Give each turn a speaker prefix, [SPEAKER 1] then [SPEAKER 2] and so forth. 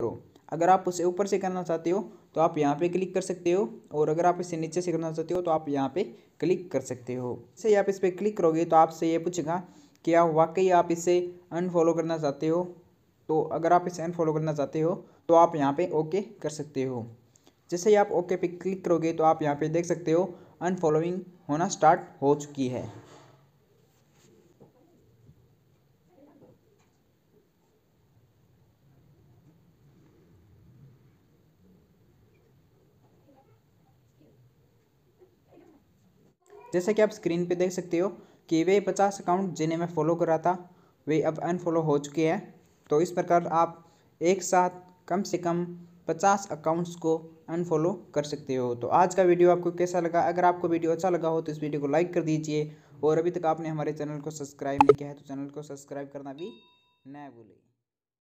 [SPEAKER 1] करो अगर आप उसे ऊपर से करना चाहते हो तो आप यहाँ पे क्लिक कर सकते हो और अगर आप इसे नीचे से करना चाहते हो तो आप यहाँ पे क्लिक कर सकते हो जैसे आप इस पर क्लिक करोगे तो आपसे ये पूछेगा कि आप वाकई आप इसे अनफॉलो करना चाहते हो तो अगर आप इसे अनफॉलो करना चाहते हो तो आप यहाँ पे ओके कर सकते हो जैसे ही आप ओके पे क्लिक करोगे तो आप यहाँ पे देख सकते हो अनफॉलोइंग होना स्टार्ट हो चुकी है जैसा कि आप स्क्रीन पे देख सकते हो कि वे पचास अकाउंट जिन्हें मैं फॉलो कर रहा था वे अब अनफॉलो हो चुके हैं तो इस प्रकार आप एक साथ कम से कम पचास अकाउंट्स को अनफॉलो कर सकते हो तो आज का वीडियो आपको कैसा लगा अगर आपको वीडियो अच्छा लगा हो तो इस वीडियो को लाइक कर दीजिए और अभी तक आपने हमारे चैनल को सब्सक्राइब नहीं किया है तो चैनल को सब्सक्राइब करना भी
[SPEAKER 2] न भूलें